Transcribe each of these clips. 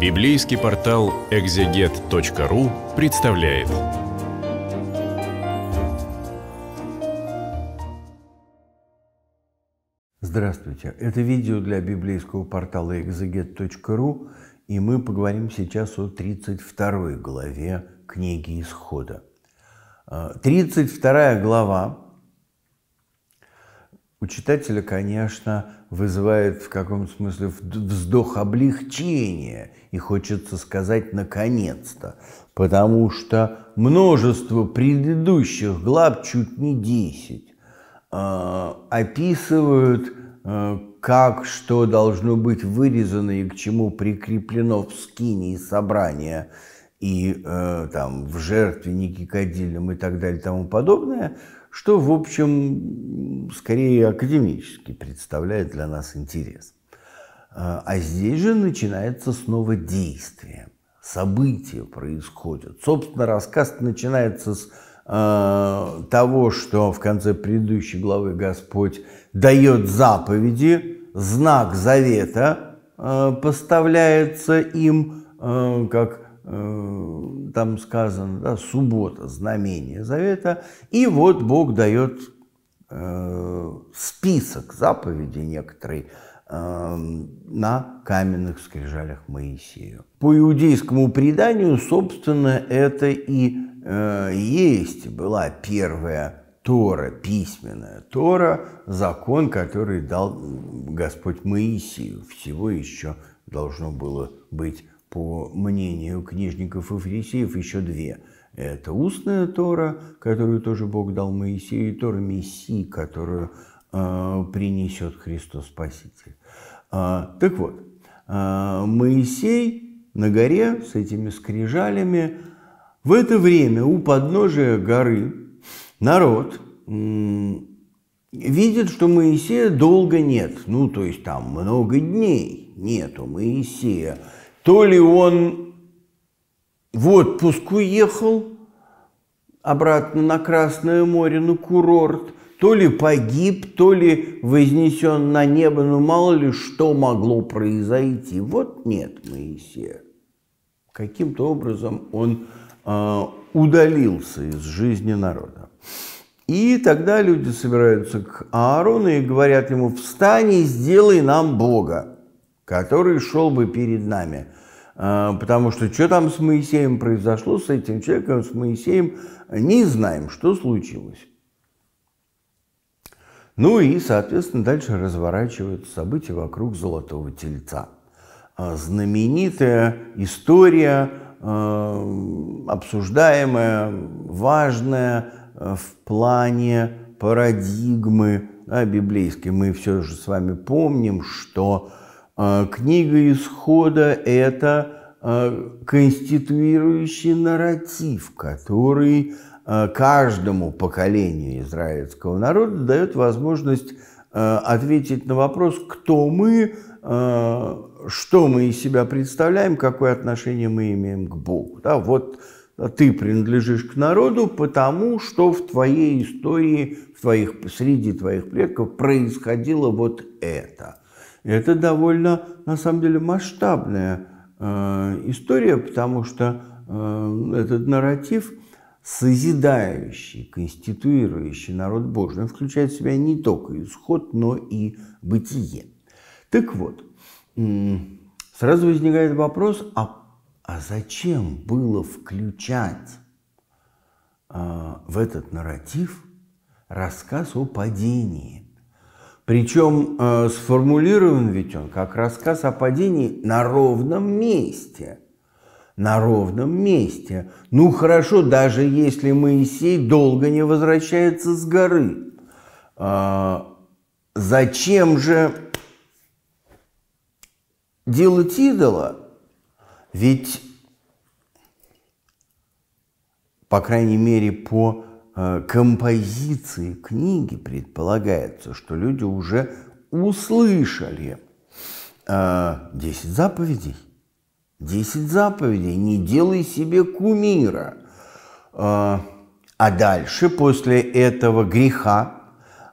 Библейский портал экзегет.ру представляет. Здравствуйте! Это видео для библейского портала экзегет.ру, и мы поговорим сейчас о 32 главе книги Исхода. 32 а, глава у читателя, конечно, вызывает в каком-то смысле вздох облегчения и хочется сказать «наконец-то», потому что множество предыдущих глав, чуть не 10, а, описывают, а, как что должно быть вырезано и к чему прикреплено в скине и собрание э, и там в жертвеннике кадильном и так далее и тому подобное – что, в общем, скорее академически представляет для нас интерес. А, а здесь же начинается снова действие. События происходят. Собственно, рассказ начинается с э, того, что в конце предыдущей главы Господь дает заповеди, знак завета э, поставляется им э, как Э, там сказано, да, суббота, знамение завета. И вот Бог дает э, список заповедей некоторый э, на каменных скрижалях Моисею. По иудейскому преданию, собственно, это и есть была первая Тора, письменная Тора, закон, который дал Господь Моисею. Всего еще должно было быть по мнению книжников и фарисеев, еще две. Это устная Тора, которую тоже Бог дал Моисею, и Тора Мессии, которую э, принесет Христос Спаситель. А, так вот, э, Моисей на горе с этими скрижалями в это время у подножия горы народ видит, что Моисея долго нет, ну то есть там много дней нету Моисея. То ли он в отпуск уехал обратно на Красное море, на курорт, то ли погиб, то ли вознесен на небо, ну мало ли что могло произойти. Вот нет Моисея. Каким-то образом он э, удалился из жизни народа. И тогда люди собираются к Аарону и говорят ему, встань и сделай нам Бога, который шел бы перед нами. А, потому что что там с Моисеем произошло, с этим человеком, с Моисеем, не знаем, что случилось. Ну и, соответственно, дальше разворачиваются события вокруг Золотого Тельца. А, знаменитая история, а, обсуждаемая, важная в плане парадигмы да, библейской. Мы все же с вами помним, что а, книга исхода – это а, конституирующий нарратив, который а, каждому поколению израильского народа дает возможность ответить на вопрос, кто мы, что мы из себя представляем, какое отношение мы имеем к Богу. Да, вот ты принадлежишь к народу, потому что в твоей истории, в твоих, среди твоих предков происходило вот это – это довольно, на самом деле, масштабная э, история, потому что э, этот нарратив созидающий, конституирующий народ Божий, он включает в себя не только исход, но и бытие. Так вот, сразу возникает вопрос, а, а зачем было включать э, в этот нарратив рассказ о падении? Причем э, сформулирован ведь он как рассказ о падении на ровном месте. На ровном месте. Ну хорошо, даже если Моисей долго не возвращается с горы. Э, зачем же делать идола? Ведь, по крайней мере, по Э, композиции книги предполагается, что люди уже услышали 10 э, заповедей. 10 заповедей, не делай себе кумира. Э, а дальше, после этого греха,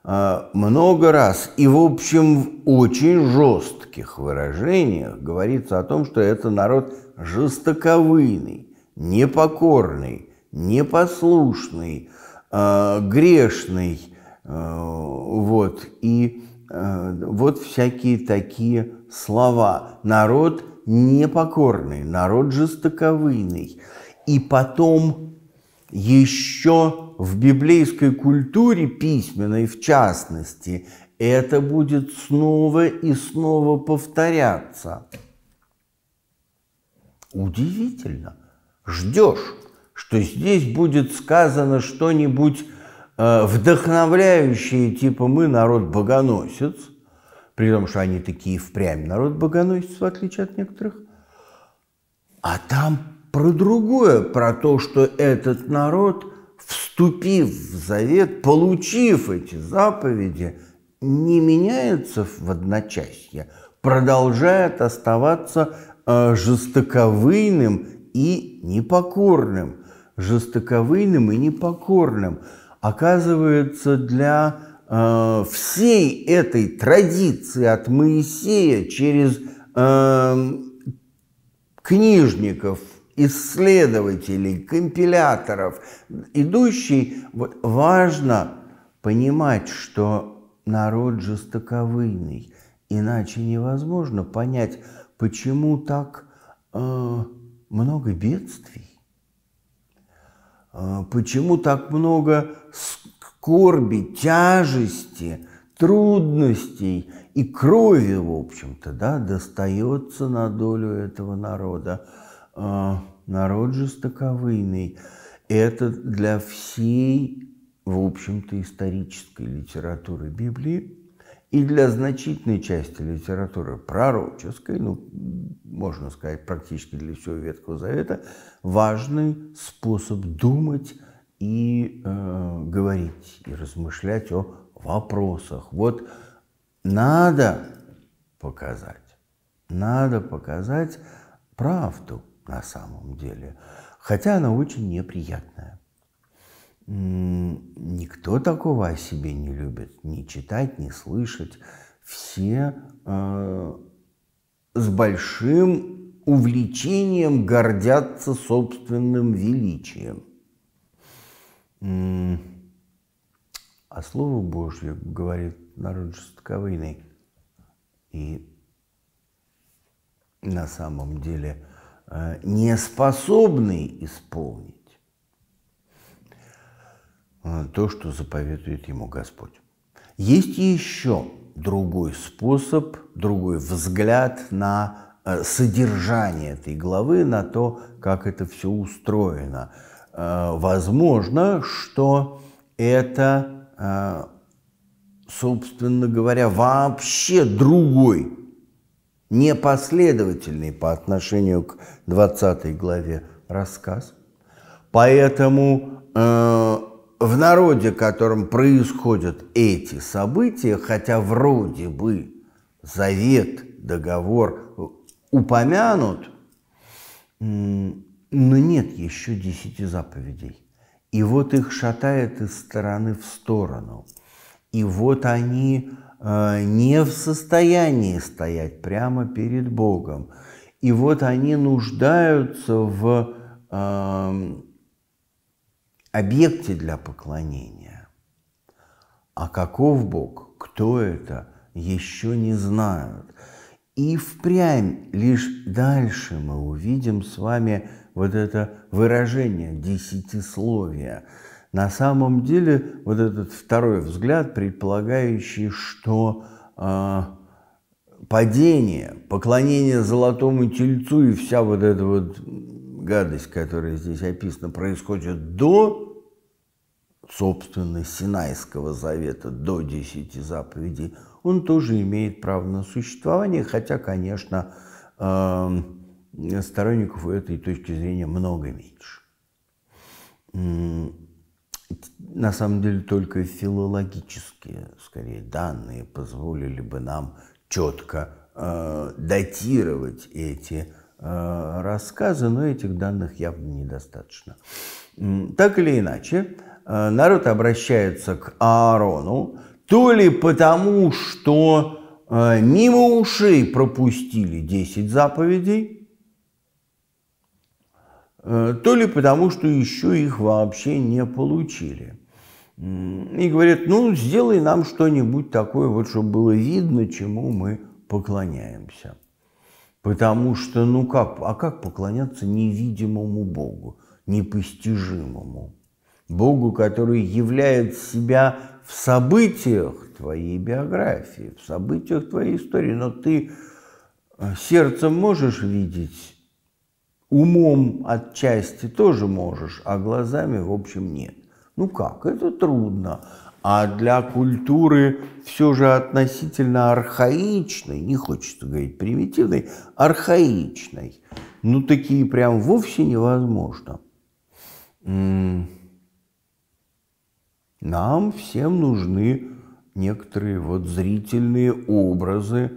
много раз и, в общем, в очень жестких выражениях говорится о том, что это народ жестоковыйный, непокорный, непослушный, Э, грешный, э, вот, и э, вот всякие такие слова. Народ непокорный, народ жестоковыйный. И потом еще в библейской культуре письменной, в частности, это будет снова и снова повторяться. Удивительно. Ждешь что здесь будет сказано что-нибудь э, вдохновляющее типа мы народ богоносец, при том, что они такие впрямь народ богоносец, в отличие от некоторых, а там про другое, про то, что этот народ, вступив в завет, получив эти заповеди, не меняется в одночасье, продолжает оставаться э, жестоковыйным и непокорным жестоковыйным и непокорным. Оказывается, для э, всей этой традиции от Моисея через э, книжников, исследователей, компиляторов, идущий, вот важно понимать, что народ жестоковыйный, иначе невозможно понять, почему так э, много бедствий. А почему так много скорби, тяжести, трудностей и крови, в общем-то, да, достается на долю этого народа? А народ жестоковыйный. Это для всей, в общем-то, исторической литературы Библии и для значительной части литературы пророческой, ну, можно сказать, практически для всего Ветхого Завета, важный способ думать и э, говорить, и размышлять о вопросах. Вот надо показать, надо показать правду на самом деле, хотя она очень неприятная никто такого о себе не любит, не читать, не слышать. Все э, с большим увлечением гордятся собственным величием. А Слово Божье, говорит народ жестоковыйный, и на самом деле э, не способный исполнить Э, то, что заповедует ему Господь. Есть еще другой способ, другой взгляд на э, содержание этой главы, на то, как это все устроено. Э, возможно, что это, собственно говоря, вообще другой, непоследовательный по отношению к 20 главе рассказ. Поэтому в народе, в котором происходят эти события, хотя вроде бы завет, договор упомянут, но нет еще десяти заповедей. И вот их шатает из стороны в сторону. И вот они э, не в состоянии стоять прямо перед Богом. И вот они нуждаются в эм, объекте для поклонения. А каков Бог, кто это, еще не знают. И впрямь лишь дальше мы увидим с вами вот это выражение десятисловия. На самом деле вот этот второй взгляд, предполагающий, что э, падение, поклонение золотому тельцу и вся вот эта вот гадость, которая здесь описана, происходит до, собственно, Синайского завета, до десяти заповедей, он тоже имеет право на существование, хотя, конечно, эм, сторонников у этой точки зрения много меньше. На самом деле только филологические, скорее, данные позволили бы нам четко э, датировать эти Э, рассказы, но этих данных явно недостаточно. Так или иначе, э, народ обращается к Аарону, то ли потому, что э, мимо ушей пропустили 10 заповедей, то ли потому, что еще их вообще не получили. И говорят, ну, сделай нам что-нибудь такое, вот, чтобы было видно, чему мы поклоняемся. Потому что, ну как, а как поклоняться невидимому Богу, непостижимому? Богу, который являет себя в событиях твоей биографии, в событиях твоей истории, но ты э, сердцем можешь видеть, умом отчасти тоже можешь, а глазами, в общем, нет. Ну как, это трудно а для культуры все же относительно архаичной, не хочется говорить примитивной, архаичной, ну такие прям вовсе невозможно. Нам всем нужны некоторые вот зрительные образы,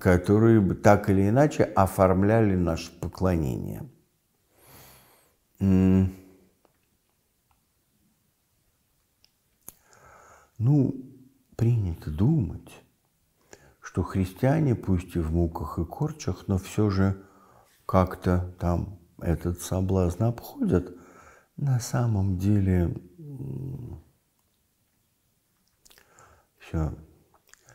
которые бы так или иначе оформляли наше поклонение. Mm. Ну, принято думать, что христиане, пусть и в муках и корчах, но все же как-то там этот соблазн обходят, на самом деле все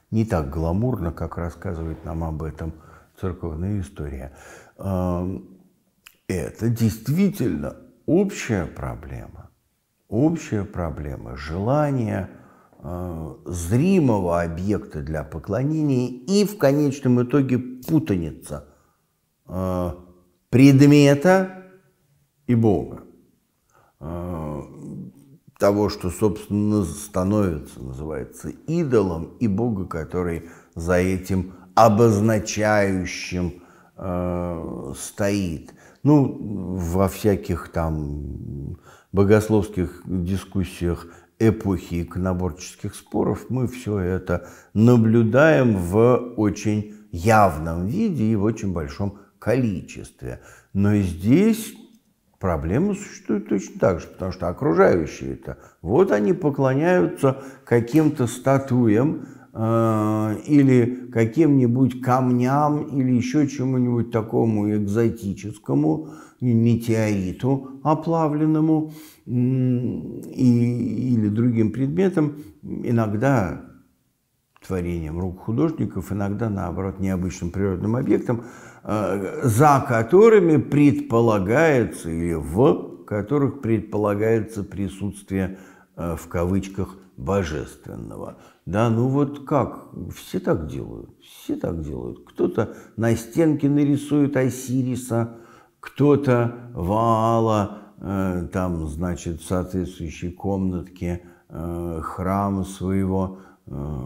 не так гламурно, как рассказывает нам об этом церковная история. Это действительно общая проблема. Общая проблема желания – Э, зримого объекта для поклонения и в конечном итоге путаница э, предмета и Бога, э, того, что, собственно, становится, называется идолом, и Бога, который за этим обозначающим стоит. Ну, во всяких там богословских дискуссиях эпохи иконоборческих споров мы все это наблюдаем в очень явном виде и в очень большом количестве. Но и здесь проблемы существуют точно так же, потому что окружающие это, вот они поклоняются каким-то статуям э, или каким-нибудь камням или еще чему-нибудь такому экзотическому, метеориту оплавленному и, или другим предметам, иногда творением рук художников, иногда, наоборот, необычным природным объектом, э, за которыми предполагается или в которых предполагается присутствие э, в кавычках божественного. Да, ну вот как? Все так делают, все так делают. Кто-то на стенке нарисует Осириса, кто-то Ваала, э, там, значит, в соответствующей комнатке э, храма своего э,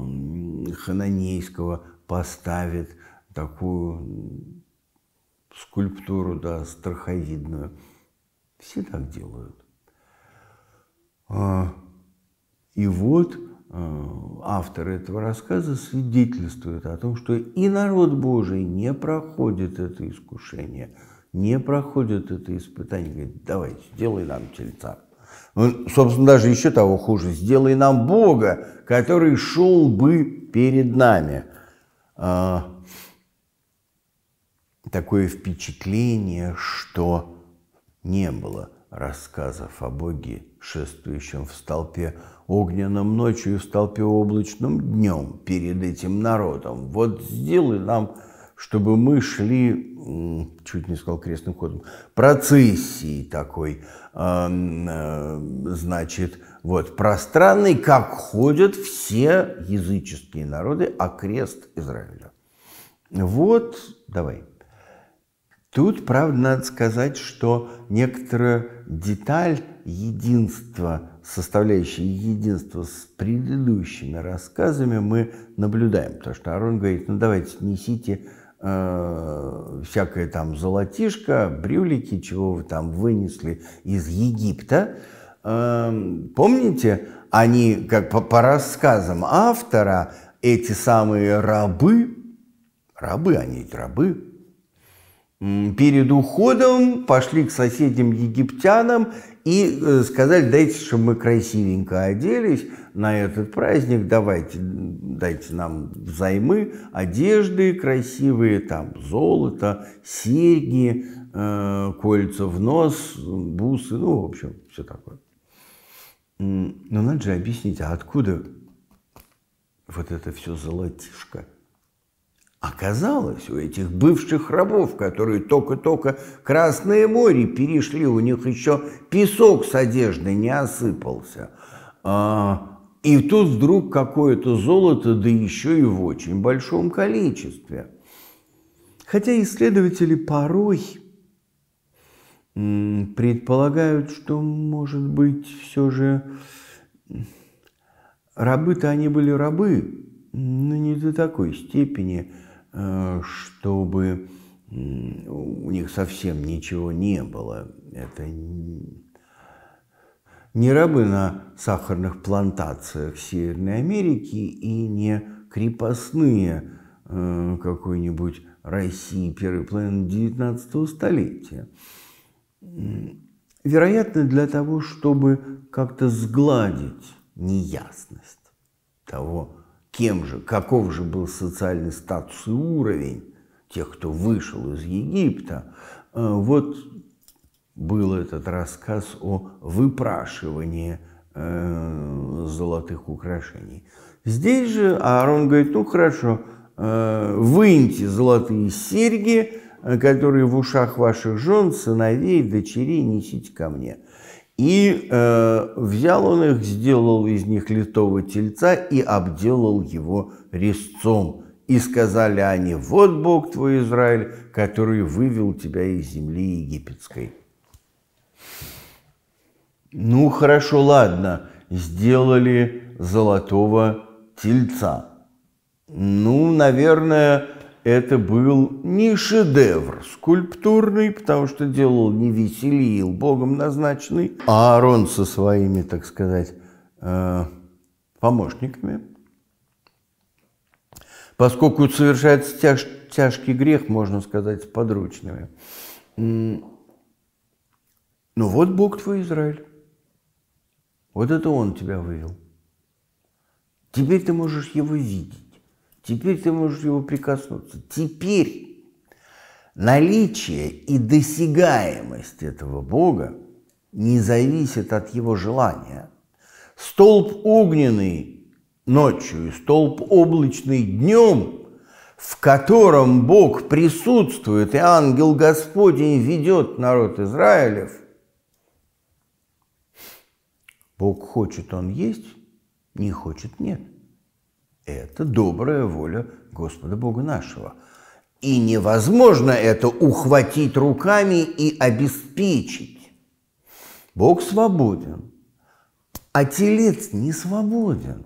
хананейского поставит такую скульптуру, да, страховидную. Все так делают. А, и вот э, автор этого рассказа свидетельствует о том, что и народ Божий не проходит это искушение – не проходят это испытание, говорит, давайте, сделай нам тельца. он, ну, собственно, даже еще того хуже, сделай нам Бога, который шел бы перед нами. А, такое впечатление, что не было рассказов о Боге, шествующем в столпе огненном ночью и в столпе облачном днем перед этим народом. Вот сделай нам чтобы мы шли, чуть не сказал крестным ходом, процессии такой, а, э, значит, вот, пространный, как ходят все языческие народы, а крест Израиля. Вот, давай. Тут, правда, надо сказать, что некоторая деталь единства, составляющая единство с предыдущими рассказами, мы наблюдаем. Потому что Арон говорит, ну давайте несите Э, всякое там золотишко, брюлики, чего вы там вынесли из Египта. Эм, помните, они, как по, по рассказам автора, эти самые рабы, рабы, они рабы, перед уходом пошли к соседям египтянам и э, сказали, дайте, чтобы мы красивенько оделись, на этот праздник, давайте, дайте нам взаймы, одежды красивые, там золото, серьги, э, кольца в нос, бусы, ну, в общем, все такое. Но надо же объяснить, а откуда вот это все золотишко? Оказалось, у этих бывших рабов, которые только-только Красное море перешли, у них еще песок с одежды не осыпался. А, и тут вдруг какое-то золото, да еще и в очень большом количестве. Хотя исследователи порой предполагают, что, может быть, все же рабы-то они были рабы, но не до такой степени, э, чтобы у них совсем ничего не было. Это не не рабы на сахарных плантациях Северной Америки и не крепостные э, какой-нибудь России первой половины XIX столетия. Вероятно, для того, чтобы как-то сгладить неясность того, кем же, каков же был социальный статус и уровень тех, кто вышел из Египта, э, вот был этот рассказ о выпрашивании э, золотых украшений. Здесь же Аарон говорит, ну хорошо, э, выньте золотые серьги, э, которые в ушах ваших жен, сыновей, дочерей несите ко мне. И э, взял он их, сделал из них литого тельца и обделал его резцом. И сказали они, вот Бог твой Израиль, который вывел тебя из земли египетской. Ну хорошо, ладно, сделали золотого тельца. Ну, наверное, это был не шедевр скульптурный, потому что делал не Веселил, богом назначенный, а Аарон со своими, так сказать, э, помощниками. Поскольку совершается тяж, тяжкий грех, можно сказать, с подручными. Ну вот Бог твой Израиль. Вот это он тебя вывел. Теперь ты можешь его видеть. Теперь ты можешь его прикоснуться. Теперь наличие и досягаемость этого Бога не зависит от его желания. Столб огненный ночью и столб облачный днем, в котором Бог присутствует и ангел Господень ведет народ Израилев – Бог хочет – он есть, не хочет – нет. Это добрая воля Господа Бога нашего. И невозможно это ухватить руками и обеспечить. Бог свободен, а телец не свободен.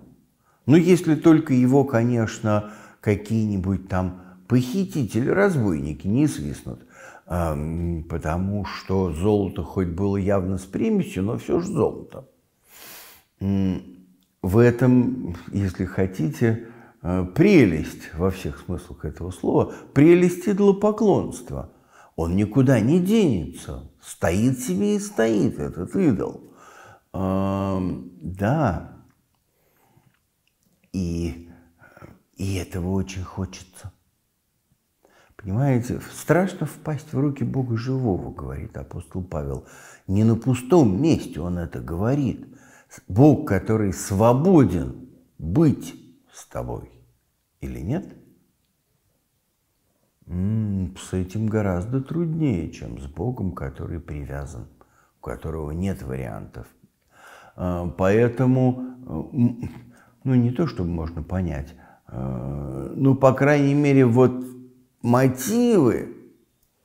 Ну, если только его, конечно, какие-нибудь там похитители, разбойники не свистнут. Потому что золото хоть было явно с примесью, но все же золото. В этом, если хотите, э, прелесть во всех смыслах этого слова, прелесть идолопоклонства. Он никуда не денется, стоит себе и стоит этот идол. Да, и, и этого очень хочется. Понимаете, страшно впасть в руки Бога живого, говорит апостол Павел. Не на пустом месте он это говорит. Бог, который свободен быть с тобой или нет? с этим гораздо труднее, чем с Богом, который привязан, у которого нет вариантов. А, поэтому, э, ну не то, чтобы можно понять, э, ну, по крайней мере, вот мотивы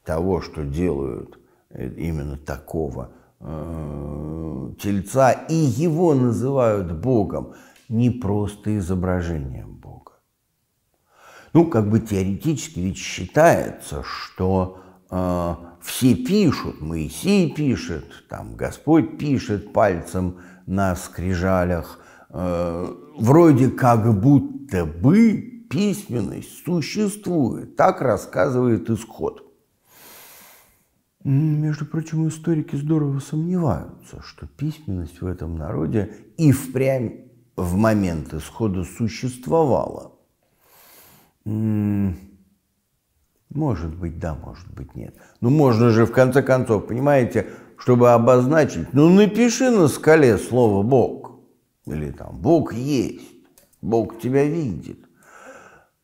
того, что делают э, именно такого – Э, тельца, и его называют Богом не просто изображением Бога. Ну, как бы теоретически ведь считается, что э, все пишут, Моисей пишет, там Господь пишет пальцем на скрижалях, э, вроде как будто бы письменность существует. Так рассказывает исход. Между прочим, историки здорово сомневаются, что письменность в этом народе и впрямь в момент исхода существовала. Может быть, да, может быть, нет. Ну, можно же, в конце концов, понимаете, чтобы обозначить, ну, напиши на скале слово «Бог». Или там «Бог есть», «Бог тебя видит».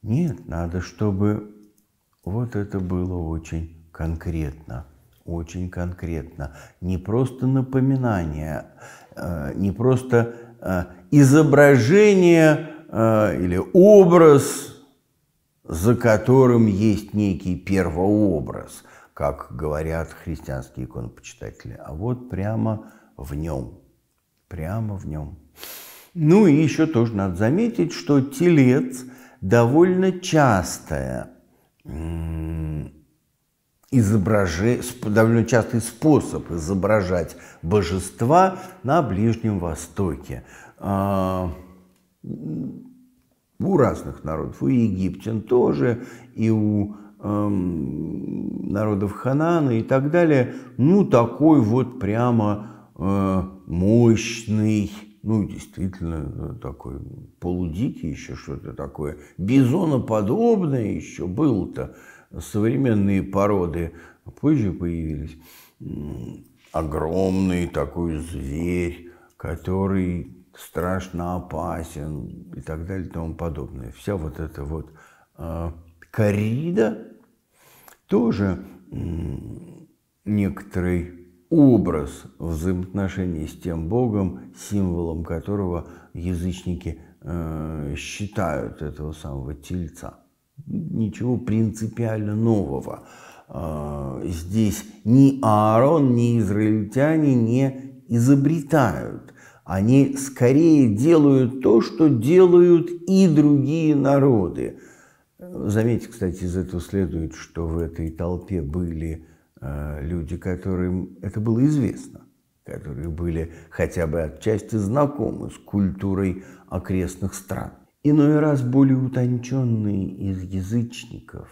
Нет, надо, чтобы вот это было очень конкретно очень конкретно. Не просто напоминание, э, не просто э, изображение э, или образ, за которым есть некий первообраз, как говорят христианские иконопочитатели, а вот прямо в нем, прямо в нем. Ну и еще тоже надо заметить, что телец довольно частое изображение, довольно частый способ изображать божества на Ближнем Востоке. А, у разных народов, у египтян тоже, и у эм, народов Ханана и так далее, ну, такой вот прямо э, мощный, ну, действительно, э, такой полудикий еще что-то такое, бизоноподобное еще было-то, современные породы позже появились. Огромный такой зверь, который страшно опасен и так далее и тому подобное. Вся вот эта вот э, тоже некоторый образ взаимоотношений с тем Богом, символом которого язычники э, считают этого самого тельца ничего принципиально нового. А, здесь ни Аарон, ни израильтяне не изобретают. Они скорее делают то, что делают и другие народы. Заметьте, кстати, из этого следует, что в этой толпе были а, люди, которым это было известно, которые были хотя бы отчасти знакомы с культурой окрестных стран иной раз более утонченные из язычников.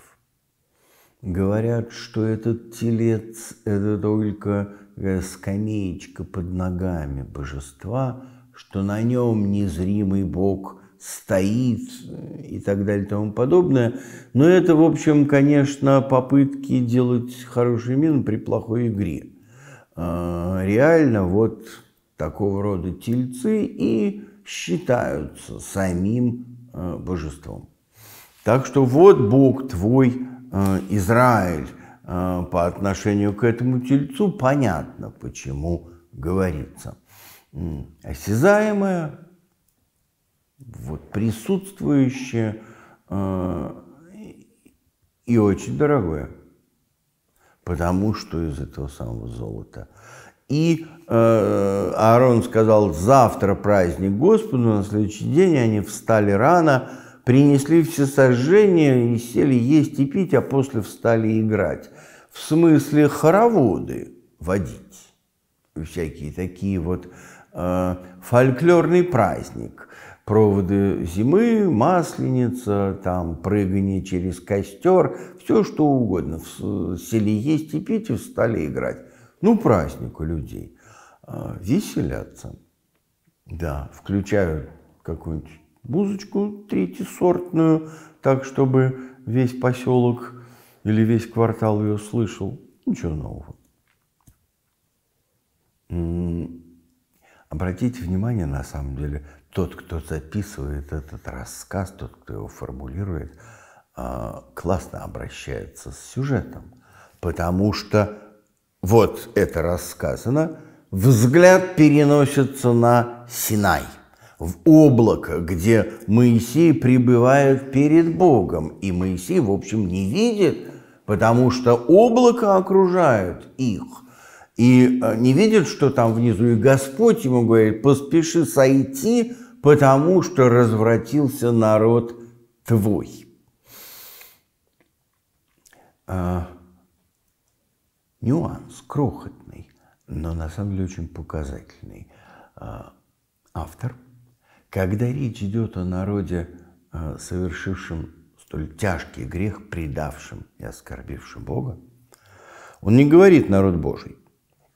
Говорят, что этот телец – это только э, скамеечка под ногами божества, что на нем незримый бог стоит э, и так далее и тому подобное. Но это, в общем, конечно, попытки делать хороший мин при плохой игре. А, реально вот такого рода тельцы и считаются самим э, божеством. Так что вот Бог твой, э, Израиль, э, по отношению к этому тельцу, понятно, почему говорится. Осязаемое, вот, присутствующее и очень дорогое, потому что из этого самого золота – и э, Аарон сказал, завтра праздник Господу, на следующий день они встали рано, принесли все сожжения и сели есть и пить, а после встали играть. В смысле хороводы водить, всякие такие вот э, фольклорный праздник. Проводы зимы, масленица, там прыгание через костер, все что угодно. Сели есть и пить и встали играть. Ну, праздник у людей. А, веселятся. Да, включают какую-нибудь музычку третьесортную, так, чтобы весь поселок или весь квартал ее слышал. Ничего нового. М-м. Обратите внимание, на самом деле, тот, кто записывает этот рассказ, тот, кто его формулирует, а, классно обращается с сюжетом, потому что вот это рассказано, взгляд переносится на Синай, в облако, где Моисей пребывает перед Богом, и Моисей, в общем, не видит, потому что облако окружает их, и э, не видит, что там внизу, и Господь ему говорит, поспеши сойти, потому что развратился народ твой. А, нюанс, крохотный, но на самом деле очень показательный. А, автор, когда речь идет о народе, а, совершившем столь тяжкий грех, предавшим и оскорбившим Бога, он не говорит «народ Божий».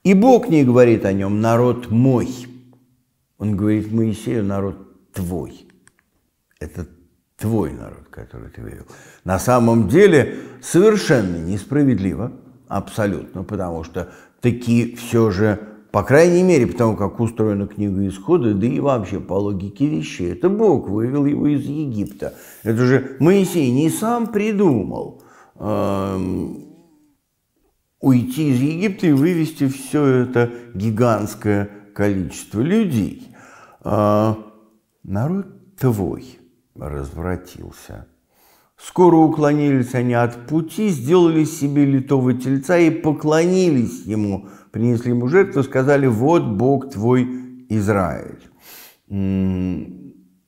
И Бог не говорит о нем «народ мой». Он говорит Моисею «народ твой». Это твой народ, который ты вывел. На самом деле совершенно несправедливо – абсолютно, потому что такие все же, по крайней мере, потому как устроена книга исхода, да и вообще по логике вещей, это Бог вывел его из Египта. Это же Моисей не сам придумал эм, уйти из Египта и вывести все это гигантское количество людей. Э, народ твой развратился – Скоро уклонились они от пути, сделали себе литого тельца и поклонились ему, принесли ему жертву, сказали, вот Бог твой Израиль.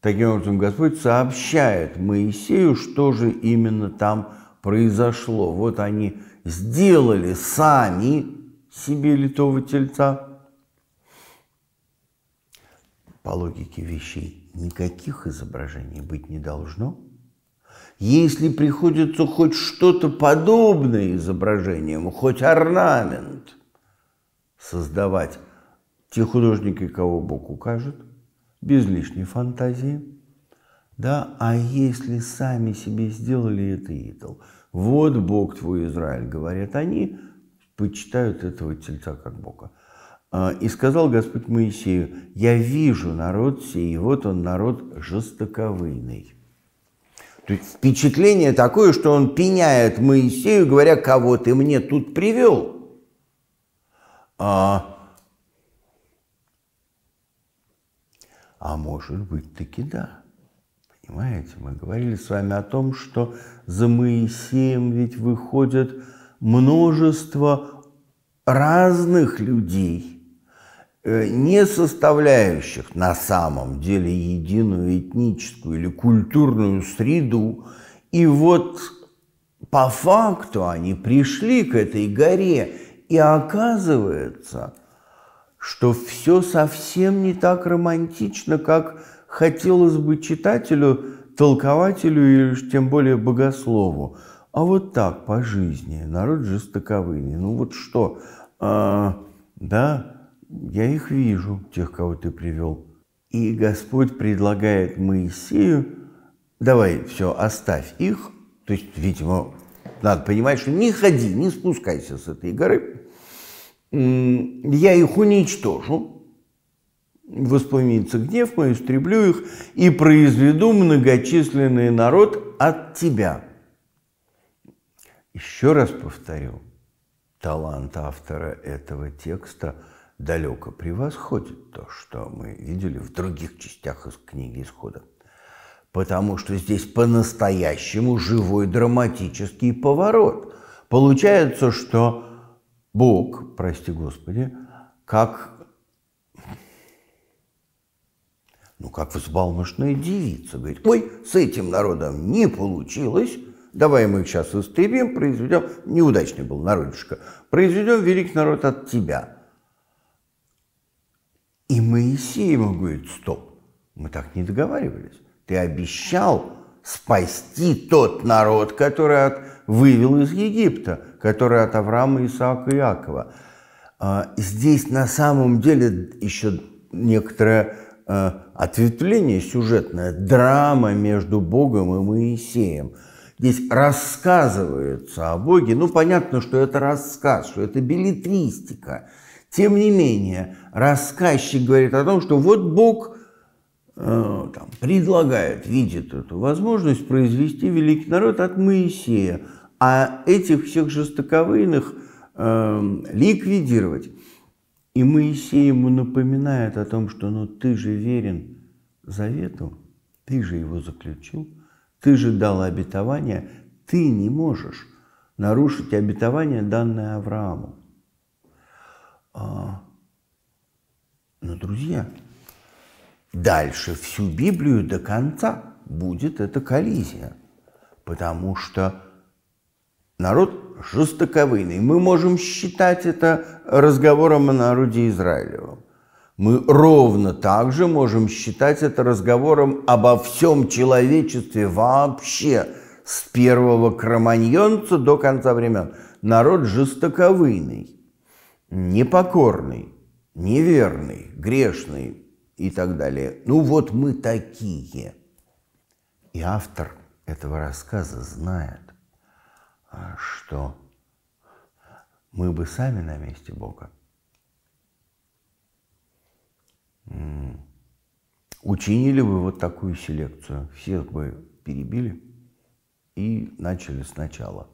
Таким образом, Господь сообщает Моисею, что же именно там произошло. Вот они сделали сами себе литого тельца. По логике вещей никаких изображений быть не должно – если приходится хоть что-то подобное изображением, хоть орнамент создавать, те художники, кого Бог укажет, без лишней фантазии, да, а если сами себе сделали это идол, вот Бог твой Израиль, говорят они, почитают этого тельца как Бога. А, и сказал Господь Моисею, я вижу народ сей, и вот он народ жестоковыйный. Впечатление такое, что он пеняет Моисею, говоря, кого ты мне тут привел. А, а может быть таки да. Понимаете, мы говорили с вами о том, что за Моисеем ведь выходят множество разных людей – Э, не составляющих на самом деле единую этническую или культурную среду. И вот по факту они пришли к этой горе, и оказывается, что все совсем не так романтично, как хотелось бы читателю, толкователю или тем более богослову. А вот так по жизни. Народ жестоковыни. Ну вот что, а, да, я их вижу, тех, кого ты привел. И Господь предлагает Моисею, давай все, оставь их. То есть, видимо, надо понимать, что не ходи, не спускайся с этой горы. Я их уничтожу, воспламенится гнев мой, истреблю их и произведу многочисленный народ от тебя. Еще раз повторю, талант автора этого текста – далеко превосходит то, что мы видели в других частях из книги «Исхода». Потому что здесь по-настоящему живой драматический поворот. Получается, что Бог, прости Господи, как ну, как взбалмошная девица, говорит, ой, с этим народом не получилось, давай мы их сейчас истребим, произведем, неудачный был народишко, произведем великий народ от тебя – и Моисей ему говорит, стоп, мы так не договаривались. Ты обещал спасти тот народ, который от, вывел из Египта, который от Авраама, Исаака и Иакова. А, здесь на самом деле еще некоторое а, ответвление сюжетное, драма между Богом и Моисеем. Здесь рассказывается о Боге, ну понятно, что это рассказ, что это билетристика. Тем не менее, рассказчик говорит о том, что вот Бог э, там, предлагает, видит эту возможность произвести великий народ от Моисея, а этих всех жестоковыйных э, ликвидировать. И Моисей ему напоминает о том, что ну ты же верен завету, ты же его заключил, ты же дал обетование, ты не можешь нарушить обетование, данное Аврааму. А, но, друзья, дальше всю Библию до конца будет эта коллизия, потому что народ жестоковыйный. Мы можем считать это разговором о народе Израилевом. Мы ровно так же можем считать это разговором обо всем человечестве вообще, с первого кроманьонца до конца времен. Народ жестоковыйный, непокорный, неверный, грешный и так далее. Ну вот мы такие. И автор этого рассказа знает, а, что мы бы сами на месте Бога учинили бы вот такую селекцию, всех бы перебили и начали сначала.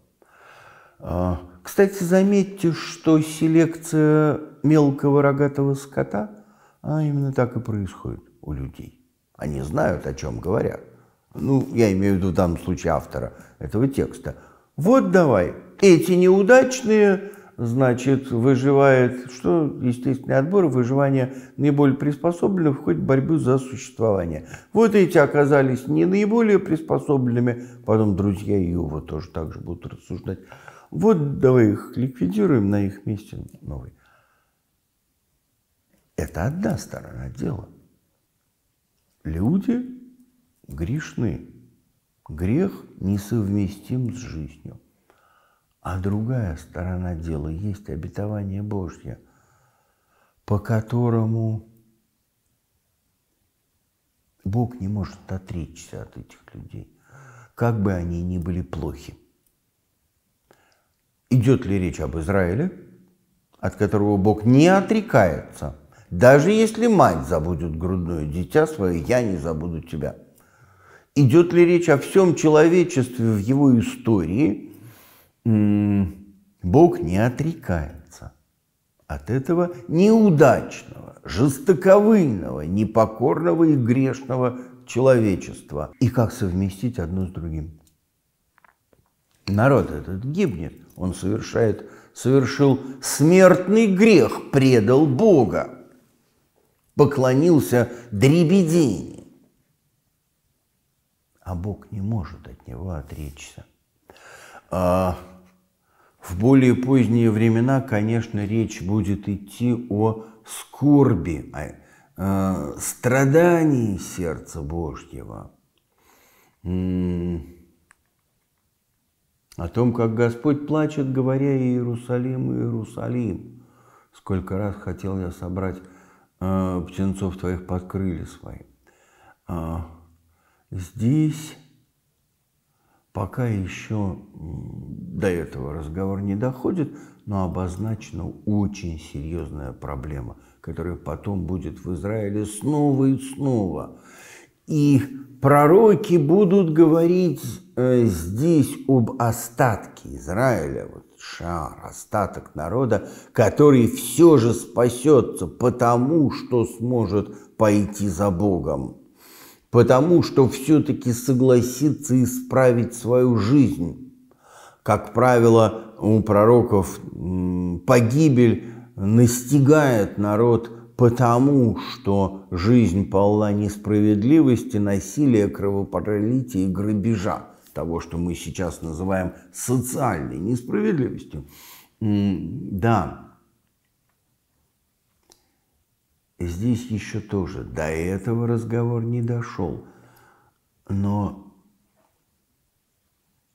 А, кстати, заметьте, что селекция мелкого рогатого скота, а именно так и происходит у людей. Они знают, о чем говорят. Ну, я имею в виду там случае автора этого текста. Вот давай, эти неудачные, значит, выживает, что естественный отбор, выживание наиболее приспособленных входит в борьбу за существование. Вот эти оказались не наиболее приспособленными, потом друзья Иова тоже так же будут рассуждать. Вот давай их ликвидируем на их месте новый. Это одна сторона дела. Люди грешны. Грех несовместим с жизнью. А другая сторона дела есть обетование Божье, по которому Бог не может отречься от этих людей, как бы они ни были плохи. Идет ли речь об Израиле, от которого Бог не отрекается, даже если мать забудет грудное дитя свое, я не забуду тебя. Идет ли речь о всем человечестве в его истории, Бог не отрекается от этого неудачного, жестоковыйного, непокорного и грешного человечества. И как совместить одно с другим? Народ этот гибнет, он совершает, совершил смертный грех, предал Бога поклонился дребедени. А Бог не может от него отречься. А в более поздние времена, конечно, речь будет идти о скорби, о э, страдании сердца Божьего, о том, как Господь плачет, говоря Иерусалим, Иерусалим. Сколько раз хотел я собрать Э, птенцов твоих под крылья свои. А, здесь пока еще до этого разговор не доходит, но обозначена очень серьезная проблема, которая потом будет в Израиле снова и снова. И пророки будут говорить э, здесь об остатке Израиля, вот шар, остаток народа, который все же спасется, потому что сможет пойти за Богом, потому что все-таки согласится исправить свою жизнь. Как правило, у пророков погибель настигает народ – потому что жизнь полна несправедливости, насилия, кровопролития и грабежа, того, что мы сейчас называем социальной несправедливостью. Да, здесь еще тоже до этого разговор не дошел, но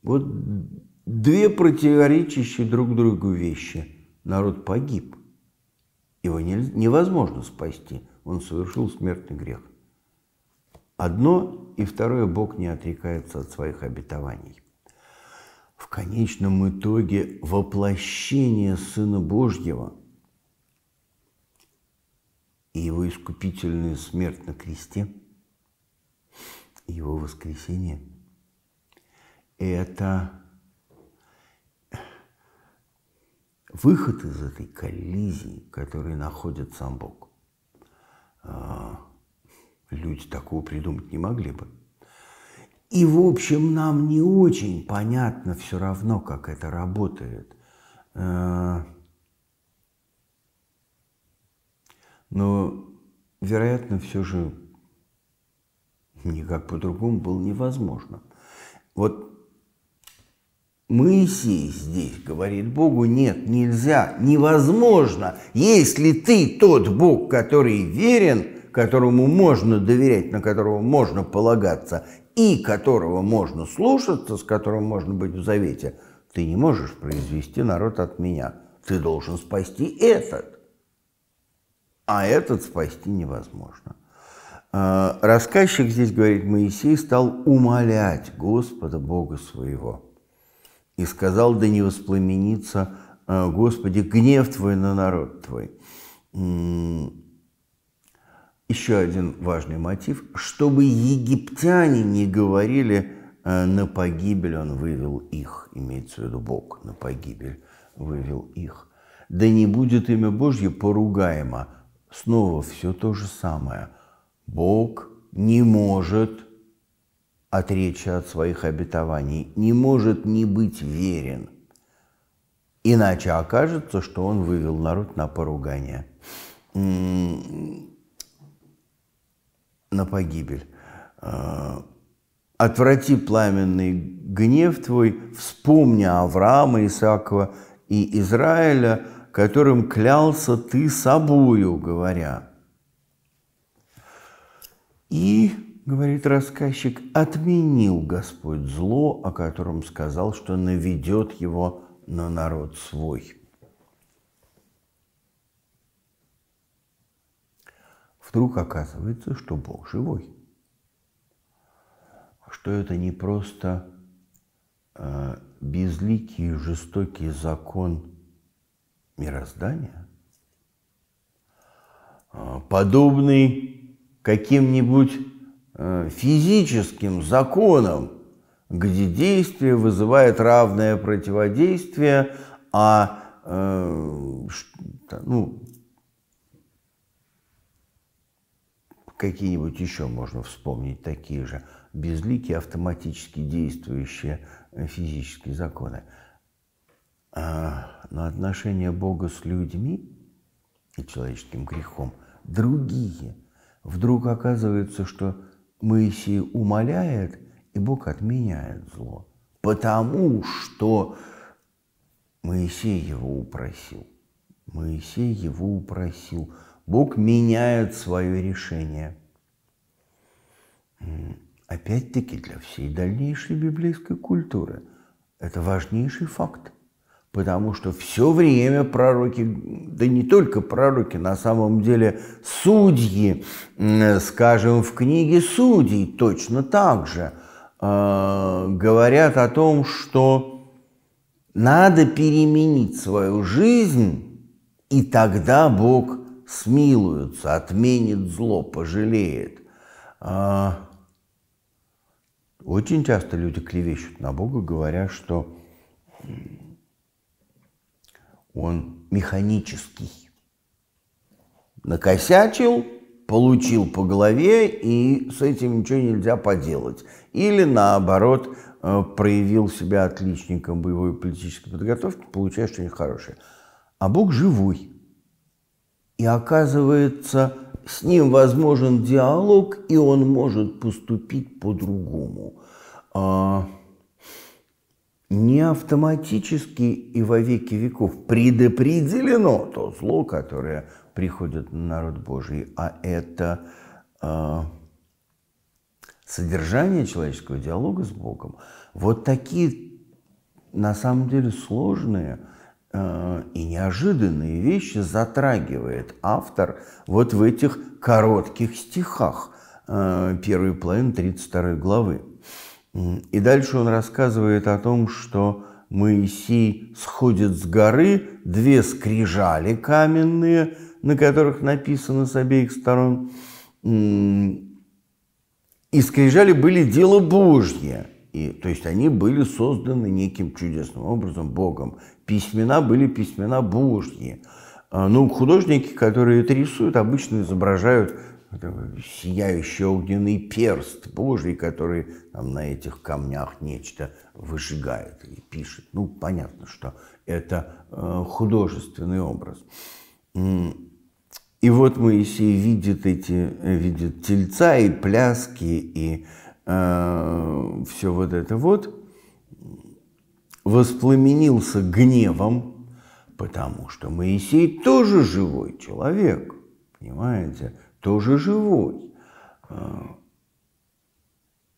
вот две противоречащие друг другу вещи. Народ погиб. Его невозможно спасти, он совершил смертный грех. Одно и второе Бог не отрекается от своих обетований. В конечном итоге воплощение Сына Божьего и его искупительная смерть на кресте, его воскресение – это выход из этой коллизии, в находит сам Бог, а, люди такого придумать не могли бы. И, в общем, нам не очень понятно все равно, как это работает. А, но, вероятно, все же никак по-другому было невозможно. Вот Моисей здесь говорит Богу, нет, нельзя, невозможно, если ты тот Бог, который верен, которому можно доверять, на которого можно полагаться и которого можно слушаться, с которым можно быть в завете, ты не можешь произвести народ от меня. Ты должен спасти этот. А этот спасти невозможно. А, рассказчик здесь говорит, Моисей стал умолять Господа Бога своего – и сказал, да не воспламенится, э, Господи, гнев Твой на народ Твой. Еще один важный мотив, чтобы египтяне не говорили, э, на погибель он вывел их, имеется в виду Бог, на погибель вывел их. Да не будет имя Божье поругаемо. Снова все то же самое. Бог не может отречься от своих обетований, не может не быть верен. Иначе окажется, что он вывел народ на поругание, на погибель. Э, «Отврати пламенный гнев твой, вспомни Авраама, Исаакова и Израиля, которым клялся ты собою, говоря». И Говорит рассказчик, отменил Господь зло, о котором сказал, что наведет его на народ свой. Вдруг оказывается, что Бог живой, что это не просто э, безликий жестокий закон мироздания, а подобный каким-нибудь Э, физическим законам, где действие вызывает равное противодействие, а э, ну, какие-нибудь еще можно вспомнить такие же безликие автоматически действующие э, физические законы. А Но отношения Бога с людьми и человеческим грехом другие. Вдруг оказывается, что Моисей умоляет, и Бог отменяет зло, потому что Моисей его упросил. Моисей его упросил. Бог меняет свое решение. Опять-таки для всей дальнейшей библейской культуры это важнейший факт потому что все время пророки, да не только пророки, на самом деле судьи, скажем, в книге судей точно так же э, говорят о том, что надо переменить свою жизнь, и тогда Бог смилуется, отменит зло, пожалеет. Э, очень часто люди клевещут на Бога, говоря, что он механический. Накосячил, получил по голове, и с этим ничего нельзя поделать. Или наоборот, э, проявил себя отличником боевой и политической подготовки, получая что-нибудь хорошее. А Бог живой. И оказывается, с ним возможен диалог, и он может поступить по-другому. А, не автоматически и во веки веков предопределено то зло, которое приходит на народ Божий, а это э, содержание человеческого диалога с Богом. Вот такие на самом деле сложные э, и неожиданные вещи затрагивает автор вот в этих коротких стихах э, а, первой половины 32 главы. И дальше он рассказывает о том, что Моисей сходит с горы, две скрижали каменные, на которых написано с обеих сторон, и скрижали были дело Божье. И, то есть они были созданы неким чудесным образом Богом. Письмена были письмена Божьи. А, ну, художники, которые это рисуют, обычно изображают сияющий огненный перст Божий, который там на этих камнях нечто выжигает и пишет. Ну, понятно, что это э, художественный образ. И вот Моисей видит эти, видит тельца и пляски и э, все вот это вот. Воспламенился гневом, потому что Моисей тоже живой человек, понимаете? тоже живой, а,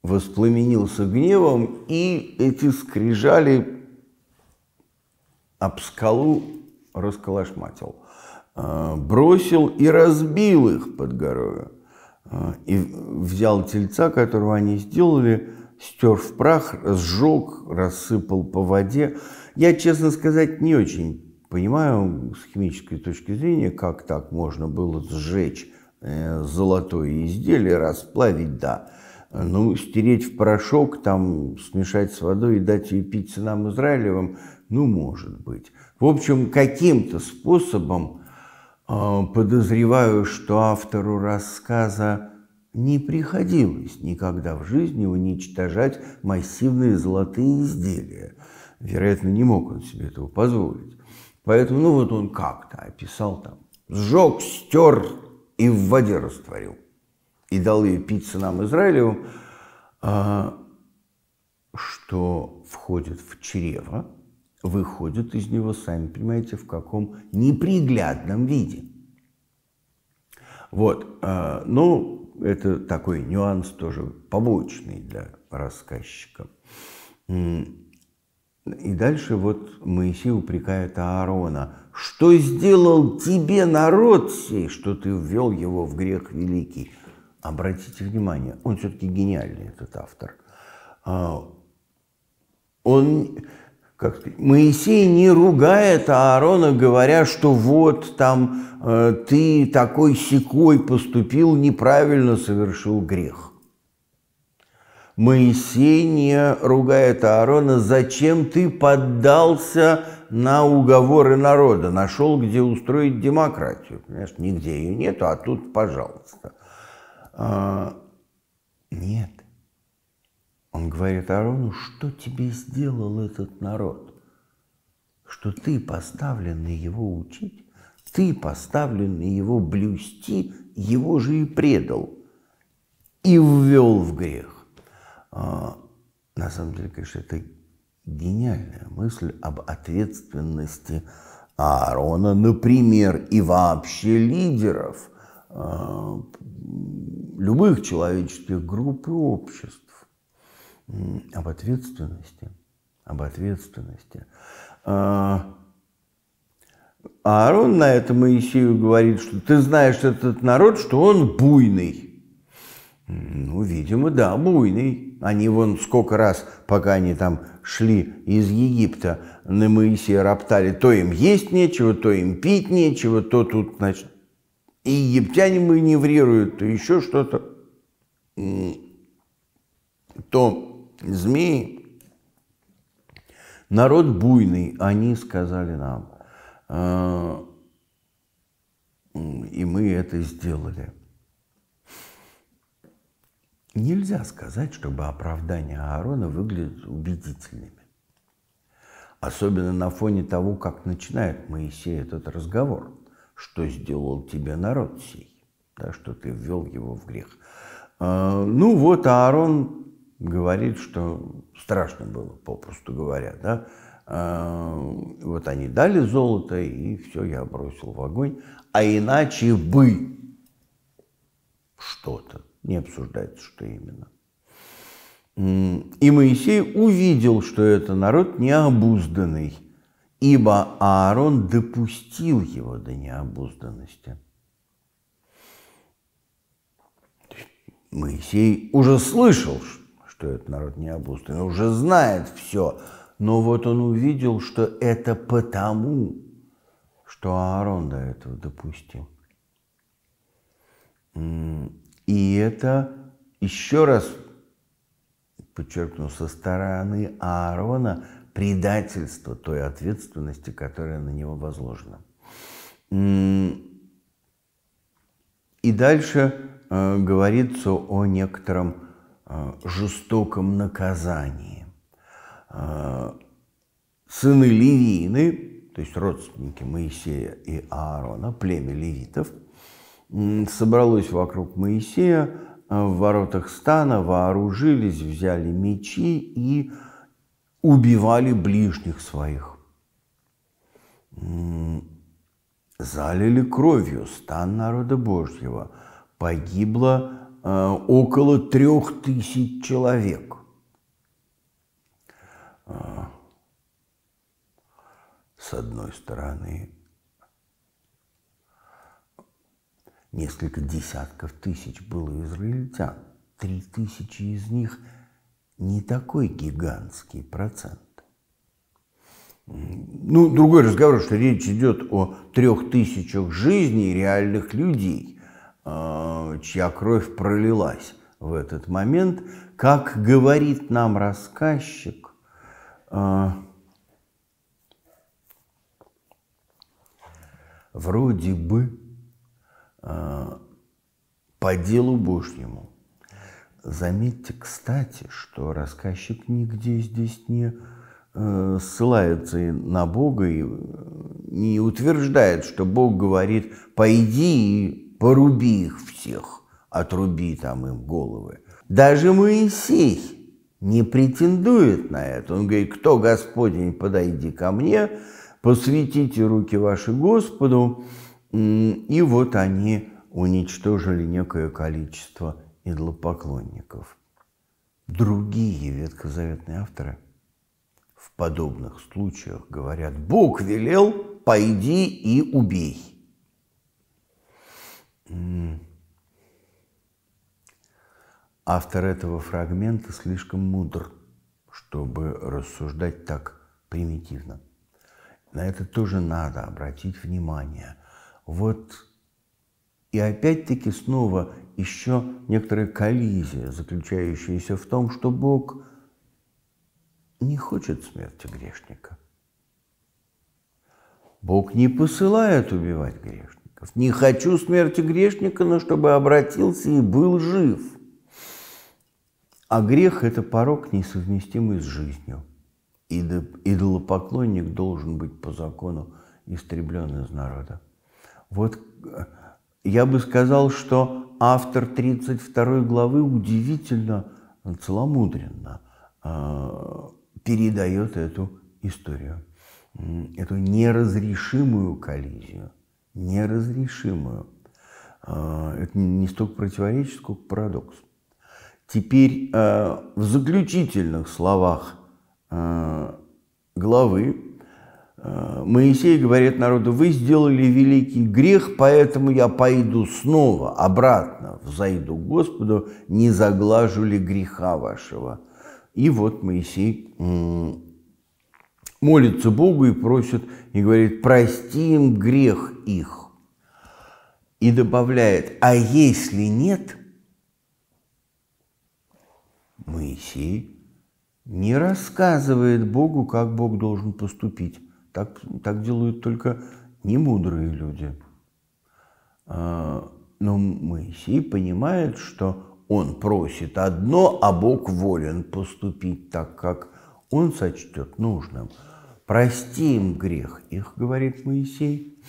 воспламенился гневом, и эти скрижали об скалу расколошматил, а, бросил и разбил их под горою, а, и взял тельца, которого они сделали, стер в прах, сжег, рассыпал по воде. Я, честно сказать, не очень понимаю с химической точки зрения, как так можно было сжечь Э, золотое изделие, расплавить, да. Ну, стереть в порошок, там, смешать с водой и дать ее пить сынам Израилевым, ну, может быть. В общем, каким-то способом э, подозреваю, что автору рассказа не приходилось никогда в жизни уничтожать массивные золотые изделия. Вероятно, не мог он себе этого позволить. Поэтому, ну, вот он как-то описал там, сжег, стер, и в воде растворил, и дал ее пить сынам Израилевым, а, что входит в чрево, выходит из него, сами понимаете, в каком неприглядном виде. Вот, а, ну, это такой нюанс тоже побочный для рассказчика. И дальше вот Моисей упрекает Аарона – что сделал тебе народ сей, что ты ввел его в грех великий. Обратите внимание, он все-таки гениальный, этот автор. А, он, как Моисей не ругает Аарона, говоря, что вот там э, ты такой секой поступил, неправильно совершил грех. Моисей не ругает Аарона, зачем ты поддался на уговоры народа, нашел, где устроить демократию. Понимаешь, нигде ее нету, а тут, пожалуйста. А, нет. Он говорит Арону, что тебе сделал этот народ? Что ты поставлен его учить, ты поставлен его блюсти, его же и предал и ввел в грех. А, на самом деле, конечно, это гениальная мысль об ответственности Аарона, например, и вообще лидеров э, любых человеческих групп и обществ, об ответственности, об ответственности. Э, Аарон на это Моисею говорит, что ты знаешь этот народ, что он буйный. Ну, видимо, да, буйный. Они вон сколько раз, пока они там шли из Египта, на Моисея роптали, то им есть нечего, то им пить нечего, то тут, значит, и египтяне маневрируют, то еще что-то. То змеи, народ буйный, они сказали нам, «А, и мы это сделали. Нельзя сказать, чтобы оправдания Аарона выглядят убедительными. Особенно на фоне того, как начинает Моисей этот разговор. Что сделал тебе народ сей? Да, что ты ввел его в грех. А, ну вот Аарон говорит, что страшно было, попросту говоря. Да? А, вот они дали золото, и все, я бросил в огонь. А иначе бы что-то не обсуждается, что именно. И Моисей увидел, что это народ необузданный, ибо Аарон допустил его до необузданности. Моисей уже слышал, что этот народ необузданный, уже знает все, но вот он увидел, что это потому, что Аарон до этого допустил. И это, еще раз подчеркну, со стороны Аарона предательство той ответственности, которая на него возложена. И дальше э, говорится о некотором э, жестоком наказании. Э, сыны Левины, то есть родственники Моисея и Аарона, племя левитов – собралось вокруг Моисея э, в воротах стана, вооружились, взяли мечи и убивали ближних своих. Залили кровью стан народа Божьего. Погибло э, около трех тысяч человек. Э, с одной стороны, Несколько десятков тысяч было израильтян. Три тысячи из них не такой гигантский процент. Ну, другой разговор, что речь идет о трех тысячах жизней реальных людей, а, чья кровь пролилась в этот момент. Как говорит нам рассказчик, а, вроде бы по делу Божьему. Заметьте, кстати, что рассказчик нигде здесь не э, ссылается на Бога и э, не утверждает, что Бог говорит «пойди и поруби их всех, отруби там им головы». Даже Моисей не претендует на это. Он говорит «кто Господень, подойди ко мне, посвятите руки ваши Господу». И вот они уничтожили некое количество идлопоклонников. Другие ветхозаветные авторы в подобных случаях говорят, Бог велел, пойди и убей. Автор этого фрагмента слишком мудр, чтобы рассуждать так примитивно. На это тоже надо обратить внимание. Вот и опять-таки снова еще некоторая коллизия, заключающаяся в том, что Бог не хочет смерти грешника. Бог не посылает убивать грешников. Не хочу смерти грешника, но чтобы обратился и был жив. А грех – это порог, несовместимый с жизнью. Идолопоклонник должен быть по закону истреблен из народа. Вот э, я бы сказал, что автор 32 главы удивительно целомудренно э, передает эту историю, эту неразрешимую коллизию, неразрешимую. Э, это не столько противоречие, сколько парадокс. Теперь э, в заключительных словах главы Э, Моисей говорит народу, вы сделали великий грех, поэтому я пойду снова обратно, взойду к Господу, не заглажу ли греха вашего. И вот Моисей молится Богу и просит, и говорит, прости им грех их. И добавляет, а если нет, Моисей не рассказывает Богу, как Бог должен поступить. Так, так делают только немудрые люди. А, но Моисей понимает, что он просит одно, а Бог волен поступить так, как он сочтет нужным. «Прости им грех их», — говорит Моисей.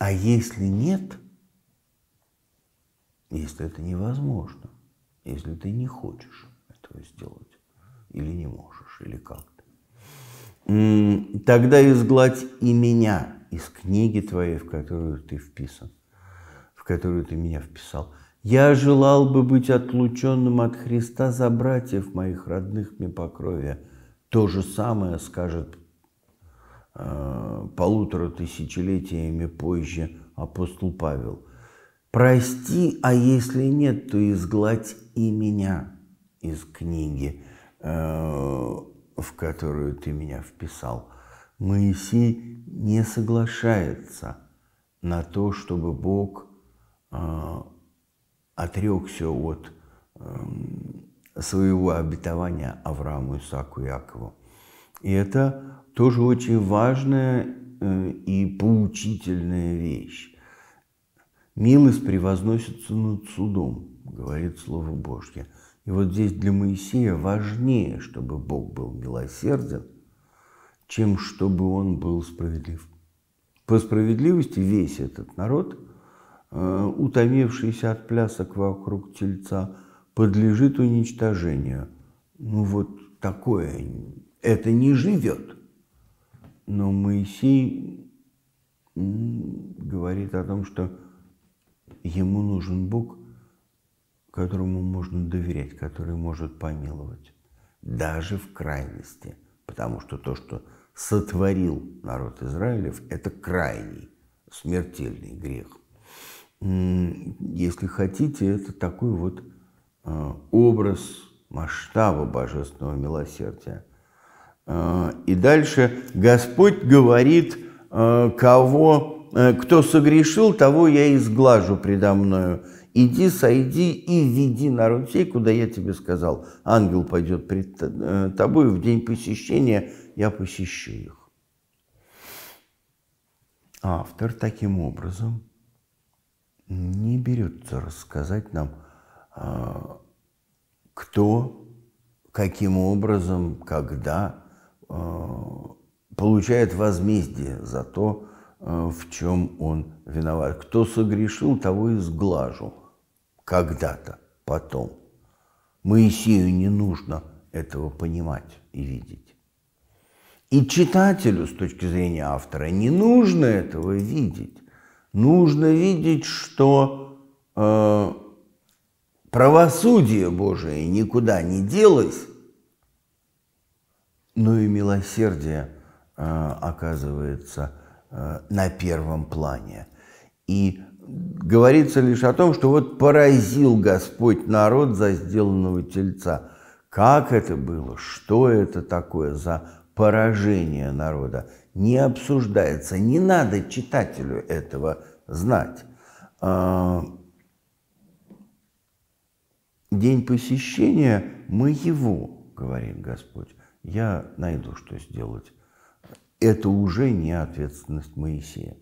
А если нет, если это невозможно, если ты не хочешь этого сделать, или не можешь, или как, тогда изгладь и меня из книги твоей, в которую ты вписан, в которую ты меня вписал. Я желал бы быть отлученным от Христа за братьев моих родных мне по крови. То же самое скажет э, полутора тысячелетиями позже апостол Павел. Прости, а если нет, то изгладь и меня из книги э, в которую ты меня вписал, Моисей не соглашается на то, чтобы Бог э, отрекся от э, своего обетования Аврааму, Исаку и Якову. И это тоже очень важная э, и поучительная вещь. Милость превозносится над судом, говорит Слово Божье – и вот здесь для Моисея важнее, чтобы Бог был милосерден, чем чтобы он был справедлив. По справедливости весь этот народ, э, утомившийся от плясок вокруг тельца, подлежит уничтожению. Ну вот такое, это не живет. Но Моисей говорит о том, что ему нужен Бог, которому можно доверять, который может помиловать, даже в крайности, потому что то, что сотворил народ Израилев, это крайний, смертельный грех. Если хотите, это такой вот э, образ масштаба божественного милосердия. Э, и дальше Господь говорит, э, кого, кто согрешил, того я изглажу предо мною иди, сойди и веди народ ручей, куда я тебе сказал. Ангел пойдет пред э, тобой, в день посещения я посещу их. Автор таким образом не берется рассказать нам, э, кто, каким образом, когда э, получает возмездие за то, в чем он виноват. Кто согрешил, того и сглажу когда-то, потом. Моисею не нужно этого понимать и видеть. И читателю с точки зрения автора не нужно этого видеть. Нужно видеть, что э, правосудие Божие никуда не делось, но и милосердие э, оказывается э, на первом плане. И говорится лишь о том, что вот поразил Господь народ за сделанного тельца. Как это было? Что это такое за поражение народа? Не обсуждается. Не надо читателю этого знать. А, День посещения мы его, говорит Господь. Я найду, что сделать. Это уже не ответственность Моисея.